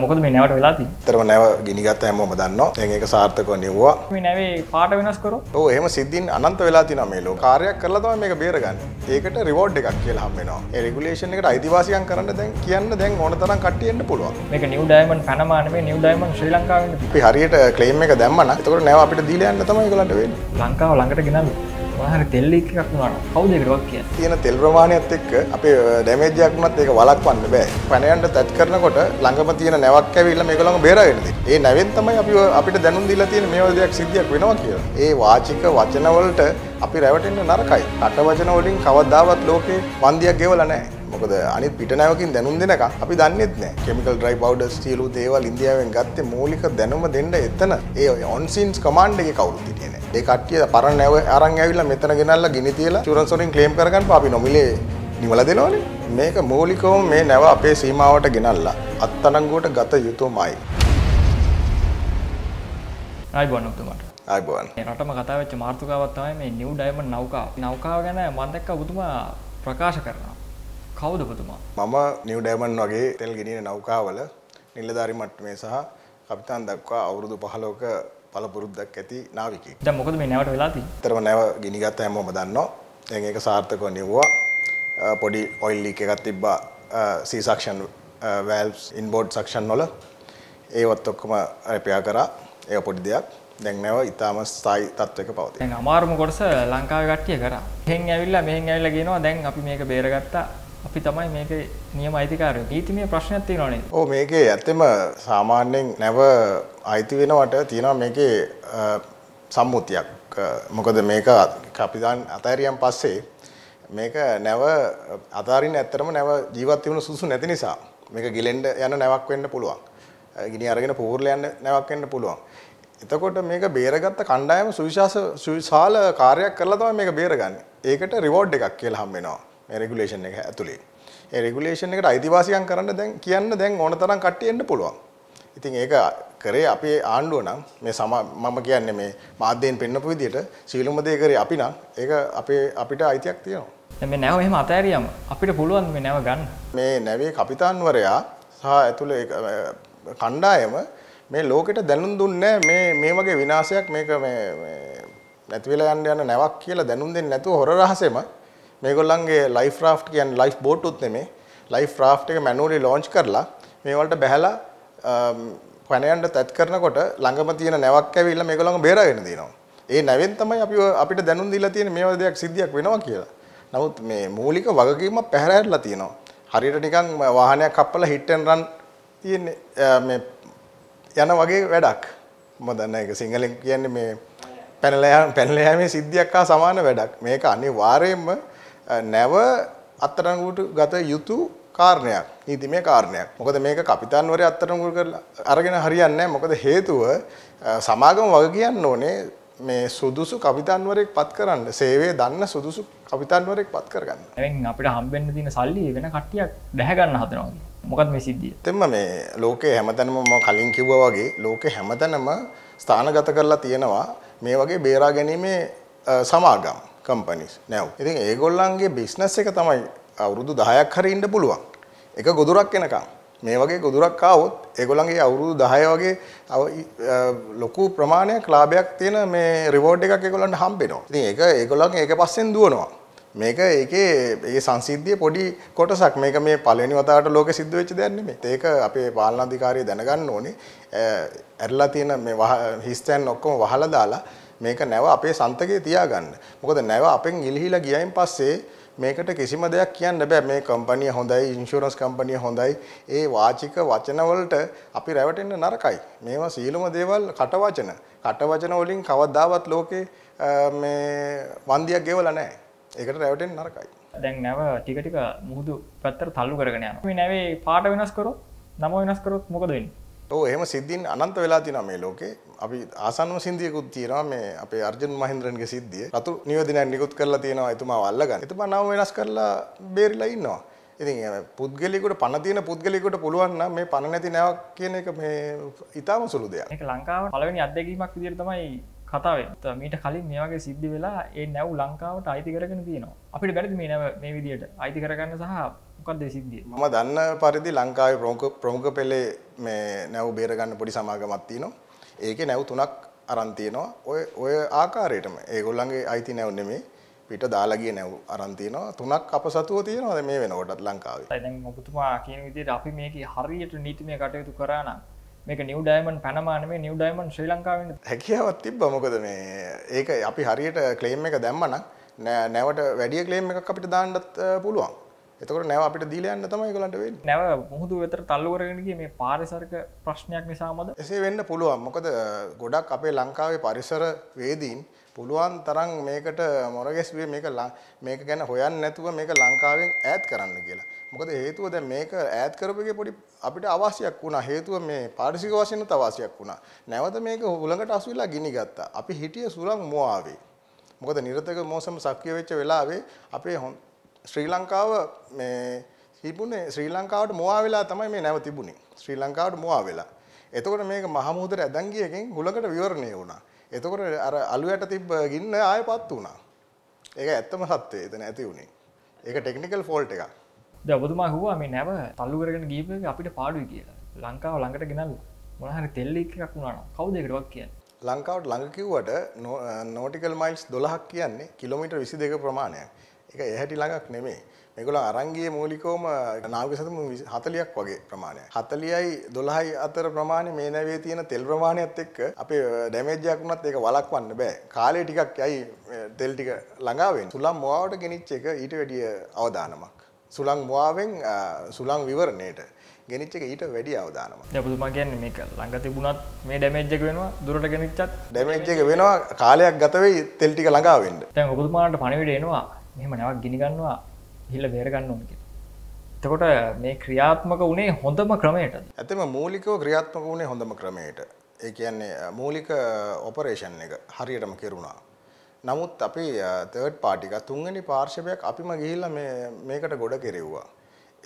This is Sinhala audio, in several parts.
මොකද මේ නැවට වෙලා තරම නැව ගිනිගත් ඇම දන්න ඒක සාර්ථක නිවවා නැවේ පාට වෙනස්කර හම සිද්ධින් අනන්ත වෙලා තින මේලෝ කාරයක් කරලතම මේ බේරගන්න ඒකට රිවෝඩ් එකක් කියලා හම්මෙනවා රෙගුලේෂන් එකට අයිතිවාසියන් කරන්න දැන් කියන්න දැන් ඕන තරම් කටියෙන්ට පුළුව මේ නිව ඩයිමන් පනමානේ නිව ඩයිමන් ශ්‍රී ලංකාවට හරියට කලේම් එක දැම්මන තකට නැව අපට දීලයන්න තම එකලට වේ ලංකාව ලඟට ගෙනන්න හරි තෙල්ලෙක් එකක් වුණාට කවුද ඒකටවත් කියන්නේ තියෙන තෙල් ප්‍රමාණයත් එක්ක අපේ ඩැමේජයක් වුණත් ඒක වළක්වන්න බෑ පැනයන්ට තත් කරනකොට ළඟම තියෙන නැවක් ඇවිල්ලා මේගොල්ලෝ බේරාගෙන තියෙන්නේ ඒ නැවෙන් තමයි අපි අපිට දැනුම් දීලා තියෙන්නේ මේ වගේ දෙයක් සිද්ධියක් වෙනවා කියලා ඒ වාචික වචන වලට අපි රැවටෙන්නේ නරකයි රට වචන වලින් කවදාවත් ලෝකේ වන්දියක් ගෙවලා නැහැ මොකද අනිත් පිටනෑවකින් දැනුම් දෙනක අපි දන්නෙත් නෑ කෙමිකල් ඩ්‍රයි බවඩස් සියලු දේවල් ඉන්දියාවෙන් ගත්තේ මූලික දැනුම දෙන්න එතන ඒ ඔන්සින්ස් කමාන්්ඩ එක කවුරු තිටියන ඒ කට්ටිය පරණ නැව අරන් ඇවිල්ලා මෙතන ගෙනල්ලා ගිනි තියලා ඉන්ෂුරන්ස් වලින් ක්ලේම් කරගන්න අපි නොමිලේ නිවලා දෙනවනේ. මේක මූලිකවම මේ නැව අපේ සීමාවට ගෙනල්ලා අත්අඩංගුවට ගත යුතුමයි. ආයිබෝන් ඔබතුමාට. ආයිබෝන්. මේ රටම කතා වෙච්ච මාතෘකාවක් තමයි මේ නිව් ඩයමන්ඩ් නෞකාව. නෞකාව ගැන මම දැක්ක ඔබතුමා ප්‍රකාශ කරනවා. කවුද ඔබතුමා? මම නිව් ඩයමන්ඩ් වගේ තෙල් ගිනින නෞකාවල නිලධාරි මට්ටමේ සහ කපිතාන් දක්වා අවුරුදු 15ක පලපුරුද්දක් ඇති නාවිකෙක්. දැන් මොකද මේ නැවට වෙලා තියෙන්නේ? තරම නැව ගිනිගත්ත හැමෝම දන්නවා. දැන් ඒක සාර්ථකව නිවුවා. පොඩි ඔයිල් ලීක් එකක් තිබ්බා සී සක්ෂන් වැල්ස් ඉන්බෝඩ් සක්ෂන් වල. ඒවත් ඔක්කොම රැපයා කරා. ඒක පොඩි දෙයක්. දැන් නැව ඉතාම ස්ථායි තත්වයක පවතී. දැන් අමාරුම කොටස ලංකාවේ කට්ටිය කරා. මෙහෙන් ඇවිල්ලා මෙහෙන් ඇවිල්ලා කියනවා දැන් අපි මේක බේරගත්තා. අපි තමයි මේක නියම අයිතිකාරය නීතිමය ප්‍රශ්නයක් තියෙනවානේ. ඔව් මේකේ ඇත්තෙම සාමාන්‍යයෙන් නැව අයිති වෙනවට තියෙනවා මේකේ සම්මුතියක්. මොකද මේක අපි දැන් අතහැරියන් පස්සේ මේක නැව අතාරින්න ඇත්තටම නැව ජීවත් වෙන සුසු නැති නිසා මේක ගිලෙන්න යන නැවක් වෙන්න පුළුවන්. ගිනි අරගෙන පෝරල යන නැවක් වෙන්න පුළුවන්. එතකොට මේක බේරගත්ත කණ්ඩායම සුවිශාස සුවිශාල කාර්යයක් කරලා තමයි මේක බේරගන්නේ. ඒකට රිවෝඩ් එකක් කියලා හම් වෙනවා. මේ රෙගුලේෂන් එක ඇතුලේ. ඒ රෙගුලේෂන් එකට අයිතිවාසිකම් කරන්න දැන් කියන්න දැන් ඕන තරම් කට්ටිය එන්න පුළුවන්. ඉතින් ඒක කරේ අපේ ආණ්ඩුව නම් මේ මම කියන්නේ මේ මාධ්‍යයෙන් පෙන්නපු විදිහට සීලුම දේ කරේ අපි නම් ඒක අපේ අපිට අයිතියක් තියෙනවා. මේ නැව මෙහෙම අතෑරියම අපිට පුළුවන් මේ නැව ගන්න. මේ නැවේ කපිතාන්වරයා සහ ඇතුළේ කණ්ඩායම මේ ලෝකෙට දැනුම් දුන්නේ මේ මේ වගේ විනාශයක් මේක මේ නැති වෙලා යන්න යන නැවක් කියලා දැනුම් දෙන්නේ නැතුව හොර රහසෙම මේගොල්ලන්ගේ ලයිෆ් රාෆ්ට් කියන් ලයිෆ් බෝට්ටුත් නෙමේ ලයිෆ් රාෆ්ට් එක මැනුවලි ලෝන්ච් කරලා මේවලට බැහැලා පැනයන්ට තැත් කරනකොට ළඟම තියෙන නැවක් ඇවිල්ලා මේගොල්ලන් බේරගෙන දිනවා. ඒ නැවෙන් තමයි අපි අපිට දැනුම් දීලා තියෙන මේව දෙයක් සිද්ධියක් වෙනවා කියලා. නමුත් මේ මූලික වගකීම පැහැරලා තියෙනවා. හරියට නිකන් වාහනයක් කප්පලා හිට් ඇන් රන් තියෙන්නේ මේ යන වගේ වැඩක්. මම දන්නේ ඒක සිංහලෙන් කියන්නේ මේ පැනලා පැනලා යෑමේ සිද්ධියක් හා සමාන වැඩක්. මේක අනිවාර්යයෙන්ම නැව අත්තරංගුවට ගත යුතු කාරණයක් නීතිමය කාරණයක්. මොකද මේක කපිතාන්වරය අත්තරංගුව කරලා අරගෙන හරියන්නේ මොකද හේතුව සමාගම වග කියන්න ඕනේ මේ සුදුසු කපිතාන්වරයෙක් පත් කරන්න සේවේ දන්න සුදුසු කපිතාන්වරයෙක් පත් කරගන්න. ඇැන් අපිට හම්බෙන්න්න තින සල්ලි වෙන කට්ටියක් දැහැගන්න හදනවාගේ. මොකත් මේ සිද්ධිය. තෙම මේ ලෝකයේ හැමතැනම මම කලින් කිව්වා වගේ ලෝකේ හැමතැනම ස්ථානගත කරලා තියෙනවා මේ වගේ බේරා ගැනීමේ සමාගම්. කම්පනිස් නැව් ඉතින් ඒගොල්ලන්ගේ බිස්නස් එක තමයි අවුරුදු දහයක් හරි ඉන්න පුළුවන් එක ගොදුරක් එනකම් මේ වගේ ගොදුරක් ආවොත් ඒගොල්ලන්ගේ අවුරුදු 10 වගේ ලොකු ප්‍රමාණයක් ලාභයක් තියෙන මේ රිවෝඩ් එකක් ඒගොල්ලන්ට හම්බෙනවා. ඉතින් ඒක ඒගොල්ලන් ඒක පස්සෙන් දුවනවා. මේක ඒකේ ඒ සංසිද්ධිය පොඩි කොටසක් මේක මේ පළවෙනි වතාවට ලෝකෙ සිද්ධ වෙච්ච දෙයක් නෙමෙයි. ඒක අපේ පාලන අධිකාරිය දැනගන්න ඕනේ. ඇරලා තියෙන මේ හිස්තැන් ඔක්කොම වහලා දාලා මේක නැව අපේ සන්තකේ තියාගන්න. මොකද නැව අපෙන් ඉලිහිලා ගියයින් පස්සේ මේකට කිසිම දෙයක් කියන්න බෑ මේ කම්පැනි හොඳයි ඉන්ෂුරන්ස් කම්පැනි හොඳයි ඒ වාචික වචන වලට අපි රැවටෙන්න නරකයි මේවා සීලම දේවල් කටවචන කටවචන වලින් කවදාවත් ලෝකේ මේ වන්දියක් ගෙවලා නැහැ ඒකට රැවටෙන්න නරකයි දැන් නැව ටික ටික මුහුදු පැත්තට තල්ලු කරගෙන යනවා මේ නැවේ පාට වෙනස් කරොත් නම වෙනස් කරොත් මොකද වෙන්නේ ඔව් එහෙම සිද්ධීන් අනන්ත වෙලා තියෙනවා මේ ලෝකේ. අපි ආසන්නම සින්දියකුත් තියෙනවා මේ අපේ අර්ජුන් මහින්ද්‍රන්ගේ සිද්ධිය. රතු නියෝජනයක් නිකුත් කරලා තියෙනවා එතුමාව අල්ලගන්න. එතුමා නම වෙනස් කරලා බේරිලා ඉන්නවා. ඉතින් පුද්ගලයෙකුට පණ තියෙන පුද්ගලයෙකුට පුළුවන් නම් මේ පණ නැති නැවක් කියන එක මේ ඊටාම සුළු දෙයක්. මේක ලංකාව පළවෙනි අත්දැකීමක් විදිහට තමයි කතාවේ මීට කලින් මේවාගේ සිද්ධි වෙලා ඒ නැව් ලංකාවට අයිති කරගෙන තියනවා අපිට බැරිද මේ නැව මේ විදියට අයිති කරගන්න සහ මොකක්ද සිද්ධිය මම දන්න පරිදි ලංකාවේ ප්‍රමුඛ ප්‍රමුඛ පෙළේ මේ නැව් බේරගන්න පොඩි සමාගමක් තියෙනවා ඒකේ නැව් තුනක් අරන් තියෙනවා ඔය ඔය ආකාරයටම ඒගොල්ලන්ගේ අයිති නැව් නෙමෙයි පිට දාලාගේ නැව් අරන් තියෙනවා තුනක් අප සතුව තියෙනවා මේ වෙනකොටත් ලංකාවේ දැන් ඔබතුමා කියන විදිහට අපි මේකේ හරියට නීතිමය කටයුතු කරා නම් මේක නිව ඩයිමන් පැනමාන මේ නිව ඩයිමන් ශ්‍රී ලංකාවන්න හැකියාවත් තිබ මොකද මේ ඒක අපි හරියට කලේම් එක දැම්මන නැවට වැඩිය කලේම් එක අපිට දාන්නත් පුළුවන් එතකට නැව අපිට දීලයන්න තමයි ගලට වේ නැව මුහුදු වෙතර තල්ලුවරගෙනගේ මේ පාරිසරක ප්‍රශ්නයක් නිසාමද එසේ වෙන්න පුළුවන් මොකද ගොඩක් අපේ ලංකාවේ පරිසර වේදීන් පුළුවන් තරන් මේකට මොරගෙස්වේ මේක මේක ගැන හොයන් නැතුව මේක ලංකාවෙන් ඈත් කරන්න කියලා මොකද හේතුව දැන් මේක ඈත් කරපු පොඩි අපිට අවාසියක් වුණා. හේතුව මේ පාරිසරික වශයෙන් තවාසියක් වුණා. නැවත මේක හුලඟට අසු වෙලා ගිනි ගත්තා. අපි හිටිය සුරං මුවාවේ. මොකද නිරතක මෝසම සක්‍රිය වෙච්ච වෙලාවේ අපේ ශ්‍රී ලංකාව මේ තිබුණේ ශ්‍රී ලංකාවට මුවා වෙලා තමයි මේ නැව තිබුණේ. ශ්‍රී ලංකාවට මුවා වෙලා. එතකොට මේක මහමුහුදට ඇදන් ගියකින් හුලඟට විවරණය වුණා. එතකොට අර අලුයට තිබ්බ ගින්න ආයෙපත් වුණා. ඒක ඇත්තම සත්‍යය. එතන ඇති වුණේ. ඒක ටෙක්නිකල් ෆෝල්ට් එකක්. ද බතුමා හවා මේ නැව තල්ලු කරගෙන ගීප අපිට පාඩුව කියලා ලංකාව ළඟට ගෙනල් මොනහරි තෙල්ලෙ එකක් වුණන කවදෙකටවක් කියන්න ලංකාවට ළඟකිව්වට නෝටිකල් මයිල්ස් uh, දොලහක් කියන්නේ කිලමිට විසි දෙක ප්‍රමාණයක් එක එහැටි ළඟක් නෙමේ මෙකුල අරංගේ මූලිකෝම නාග සතුම හතලියක් වගේ ප්‍රමාණය හතලියයි දොළහයි අතර ප්‍රමාණය මේ නැවේ තියෙන තෙල් ප්‍රමාණයත් එක්ක අපේ ඩැමේජයක් uh, වුණත් ඒක වලක්වන්න බෑ කාලේ ටිකක් යයි uh, තෙල් ටික ළඟාවෙන් තුළම් මොවාවට ගෙනනිච්ච එක ඊට වැඩිය අවදානමක් සුළං මවාාවෙන් සුළං විවරණයට ගෙනනිච්ච එක ඊට වැඩි අවදානම යපුතුමගන්න මේක ළඟ තිබුණත් මේ ඩැමේජ්ජක වෙනවා දුරට ගෙනනිච්චත් ඩැමේජ්ජක වෙනවා කාලයක් ගතවයි තෙල්ටික ළඟාවෙන්ට තැන් ඔබතුමාට පණවිට එනවා මෙම නැවක් ගිනිගන්නවා හිල්ල බේරගන්න ඕනක තකොට මේ ක්‍රියාත්මක වනේ හොඳම ක්‍රමයට ඇතම මූලිකව ක්‍රියාත්මක වුණේ හොඳම ක්‍රමයට ඒ කියන්නේ මූලික ඔපරේෂන් එක හරියටම කෙරුණා නමුත් අපි තර්ඩ් පාටික තුන්වෙනි පාර්ශවයක් අපිම ගිහිල්ලා මේ මේකට ගොඩ කෙරෙව්වා.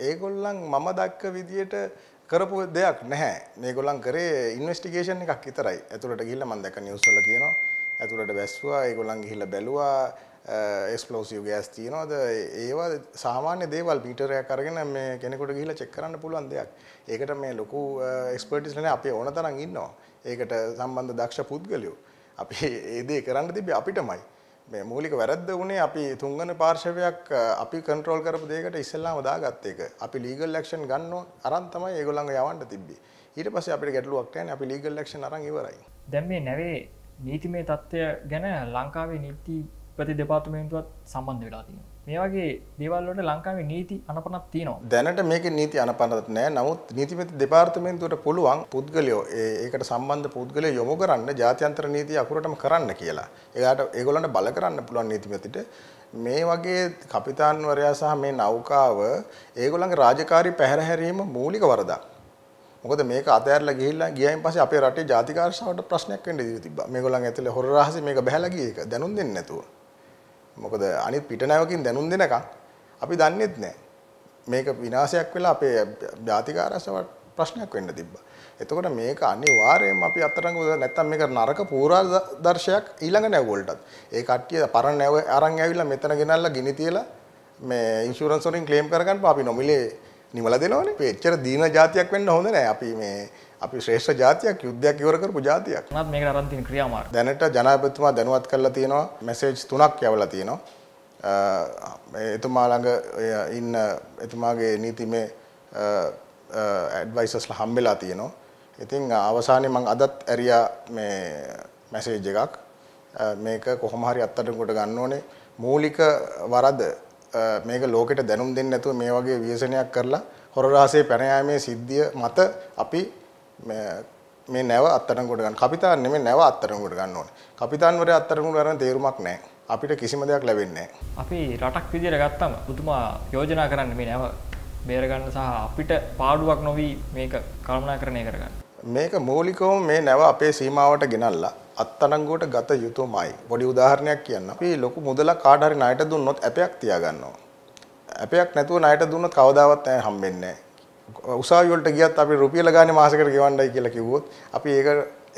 ඒගොල්ලන් මම දක්ක විදියට කරපු දෙයක් නැහැ. මේගොල්ලන් කරේ ඉන්වෙස්ටිගේෂන් එකක් විතරයි. ඇතුළට ගිහිල්ලා මම දැක්ක නිවුස් වල කියනවා. ඇතුළට බැස්සුවා. ඒගොල්ලන් ගිහිල්ලා බැලුවා එක්ස්ප්ලෝසිව් ගෑස් තියෙනවද? ඒවා සාමාන්‍ය දේවල් මීටරයක් අරගෙන මේ කෙනෙකුට ගිහිල්ලා චෙක් කරන්න පුළුවන් දෙයක්. ඒකට මේ ලොකු එක්ස්පර්ටිස්ලා නේ අපි ඕන තරම් ඉන්නවා. ඒකට සම්බන්ධ දක්ෂ පුද්ගලයෝ. අපි ඒ දේ කරන්න තිබ්බේ අපිටමයි. මේ මූලික වැරද්ද වුණේ අපි තුන්වන පාර්ශවයක් අපි කන්ට්‍රෝල් කරපු දෙයකට ඉස්සෙල්ලාම දාගත්ත එක. අපි ලීගල් ඇක්ෂන් ගන්න අරන් තමයි ඒගොල්ලන්ව යවන්න තිබ්බේ. ඊට පස්සේ අපිට ගැටලුවක් නැහැ. අපි ලීගල් ඇක්ෂන් අරන් ඉවරයි. දැන් මේ නැවේ නීතිමය තත්ත්වය ගැන ලංකාවේ නීති ප්‍රති දෙපාර්තමේන්තුවත් සම්බන්ධ වෙලා තියෙන මේ වගේ දේවල්ලට ලංකාවේ නීති අනපනත් තියනවා දැනට මේක නීති අනපනත් නෑ නමුත් නීතිපති දෙපාර්තමේන්තුවට පුළුවන් පුද්ගලයෝ ඒකට සම්බන්ධ පුද්ගලය යොමු කරන්න ජාත්‍යන්තර නීති අකුරටම කරන්න කියලා එයාට ඒගොල්ලන්ට බල කරන්න පුළුවන් නීතිපතිට මේ වගේ කපිතාන්වරයා සහ මේ නෞකාව ඒගොල්ලන්ගේ රාජකාරී පැහැරහැරීම මූලික වරදක් මොකද මේක අතෑරලා ගිහිල්ලා ගියයින් පස්සේ අපේ රටේ ජාතික ආරක්ෂාවට ප්‍රශ්නයක් වෙන්න ඉඳී තිබ්බා. මේගොල්ලන් ඇතුලේ හොර රහස මේක බහැලා ගියේ ඒක දැනුම් දෙන්නේ නැතුව. මොකද අනි පිටනෑවකින් දැනුම් දෙනකම් අපි දන්නෙත් නෑ මේක විනාශයක් වෙලා අපේ ජාතිකාරශව ප්‍රශ්නයක් වෙන්න තිබ්බ. එතකොට මේක අනිවාර්යයෙන්ම අපි අත්තරංග නැත්තම් මේක නරක පූර්වාදර්ශයක් ඊළඟ නැවුවලටත්. ඒ කට්ටිය පරණ නැව අරන් ඇවිල්ලා මෙතන ගෙනල්ලා ගිනි තියලා මේ ඉන්ෂුරන්ස් වලින් ක්ලේම් කරගන්න අපි නොමිලේ නිවලා දෙනවනේ. අපි එච්චර දීන જાතියක් වෙන්න හොඳ නෑ. අපි මේ අපි ශ්‍රේෂ්ඨ ජාතියක් යුද්ධයක් ඉවර කරපු ජාතියක්. උනත් මේකට අරන් තියෙන ක්‍රියාමාර්ග. දැනට ජනාධිපතිතුමා දැනුවත් කරලා තියෙනවා මැසේජ් තුනක් යවලා තියෙනවා. එතුමා ළඟ ඉන්න එතුමාගේ නීතිමේ ඇඩ්වයිසස්ලා හම්බෙලා තියෙනවා. ඉතින් අවසානයේ මම අදත් ඇරියා මේ මැසේජ් එකක්. මේක කොහොම හරි අත්අඩංගුවට ගන්න ඕනේ. මූලික වරද මේක ලෝකෙට දැනුම් දෙන්නේ නැතුව මේ වගේ ව්‍යසනයක් කරලා හොර රහසේ පැන යාමේ සිද්ධිය මත අපි මේ නැව අත්තරංගුවට ගන්න. කපිතාන් නෙමෙයි නැව අත්තරංගුවට ගන්න ඕනේ. කපිතාන්වරයා අත්තරංගුවට ගන්න තේරුමක් නැහැ. අපිට කිසිම දෙයක් ලැබෙන්නේ නැහැ. අපි රටක් විදියට ගත්තම පුදුමා යෝජනා කරන්න මේ නැව බේරගන්න සහ අපිට පාඩුවක් නොවී මේක කල්පනාකරණය කරගන්න. මේක මූලිකවම මේ නැව අපේ සීමාවට ගෙනල්ලා අත්අඩංගුවට ගත යුතුමයි. පොඩි උදාහරණයක් කියන්න. අපි ලොකු මුදලක් කාට හරි ණයට දුන්නොත් ඇපයක් තියාගන්නවා. ඇපයක් නැතුව ණයට දුන්නොත් කවදාවත් නැහැ හම්බෙන්නේ නැහැ. උසාවි වලට ගියත් අපි රුපියල ගානේ මාසෙකට ගෙවන්නයි කියලා කිව්වොත් අපි ඒක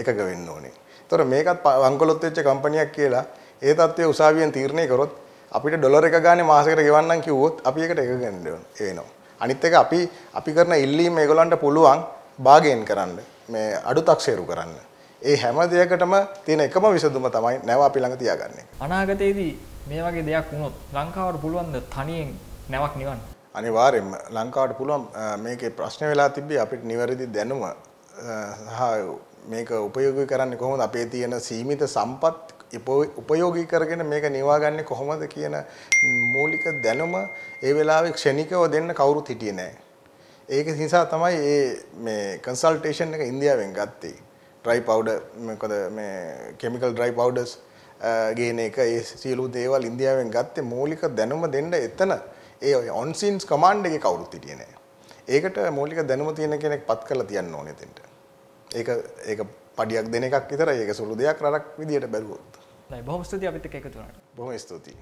එකග වෙන්න ඕනේ. ඒතර මේකත් වංගලොත් වෙච්ච කම්පනියක් කියලා ඒ தත්ත්වය උසාවියෙන් තීරණය කරොත් අපිට ඩොලර් එක ගානේ මාසෙකට ගෙවන්නම් කිව්වොත් අපි ඒකට එකග වෙන්න වෙනවා. අනිත් එක අපි අපි කරන ඉල්ලීම් ඒගොල්ලන්ට පුළුවන් බාගේන් කරන්න. මේ අඩු තක්සේරු කරන්න. ඒ හැම දෙයකටම තියෙන එකම විසඳුම තමයි නැව අපි ළඟ තියාගන්නේ. අනාගතයේදී මේ වගේ දෙයක් වුණොත් ලංකාවට පුළුවන් ද තනියෙන් නැවක් නිවන්න? අනිවාර්යෙන්ම ලංකාවට පුළුවන් මේකේ ප්‍රශ්න වෙලා තිබ්බේ අපිට නිවැරදි දැනුම සහ මේක උපයෝගී කරන්නේ කොහොමද අපේ තියෙන සීමිත සම්පත් උපයෝගී කරගෙන මේක නිවාගන්නේ කොහොමද කියන මූලික දැනුම ඒ වෙලාවේ ක්ෂණිකව දෙන්න කවුරුත් හිටියේ නැහැ. ඒක නිසා තමයි මේ මේ කන්සල්ටේෂන් එක ඉන්දියාවෙන් ගත්තේ. ඩ්‍රයි පවුඩර් මොකද මේ කෙමිකල් ඩ්‍රයි පවුඩර්ස් ගේන එක ඒ සියලු දේවල් ඉන්දියාවෙන් ගත්තේ මූලික දැනුම දෙන්න එතන ඒ ඔය ඔන්සින්ස් කමාන්ඩ් එකේ කවුරුත් හිටියේ නැහැ. ඒකට මූලික දැනුම තියෙන කෙනෙක් පත් කරලා තියන්න ඕනේ දෙන්න. ඒක ඒක පඩියක් දෙන එකක් විතරයි. ඒක සුළු දෙයක් රරක් විදියට බැලුවොත්. බොහොම ස්තුතියි අපිත් එක්ක එකතු වුණාට. බොහොම ස්තුතියි.